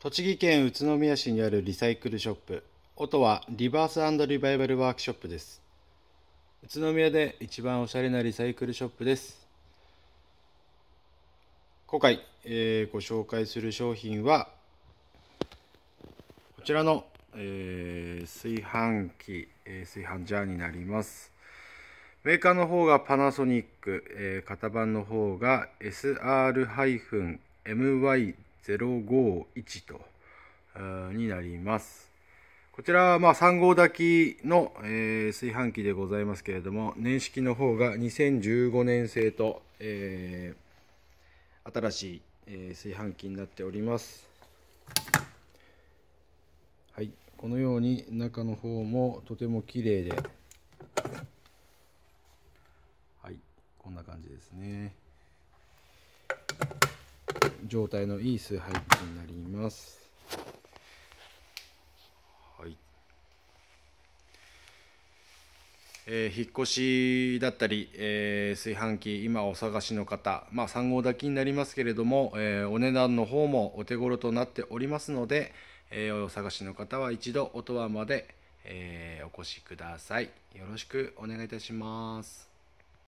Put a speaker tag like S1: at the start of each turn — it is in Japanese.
S1: 栃木県宇都宮市にあるリサイクルショップ音はリバースリバイバルワークショップです宇都宮で一番おしゃれなリサイクルショップです今回、えー、ご紹介する商品はこちらの、えー、炊飯器、えー、炊飯ジャーになりますメーカーの方がパナソニック、えー、型番の方が SR-MYZ 051と、になります。こちらはまあ3号炊きの、えー、炊飯器でございますけれども、年式の方が2015年製と、えー、新しい、えー、炊飯器になっております。はい、このように中の方もとても綺麗で、はい、こんな感じですね。状態のいい数配置になりますはいえー、引っ越しだったり、えー、炊飯器今お探しの方、まあ、3合炊きになりますけれども、えー、お値段の方もお手頃となっておりますので、えー、お探しの方は一度音羽まで、えお越しくださいよろしくお願いいたします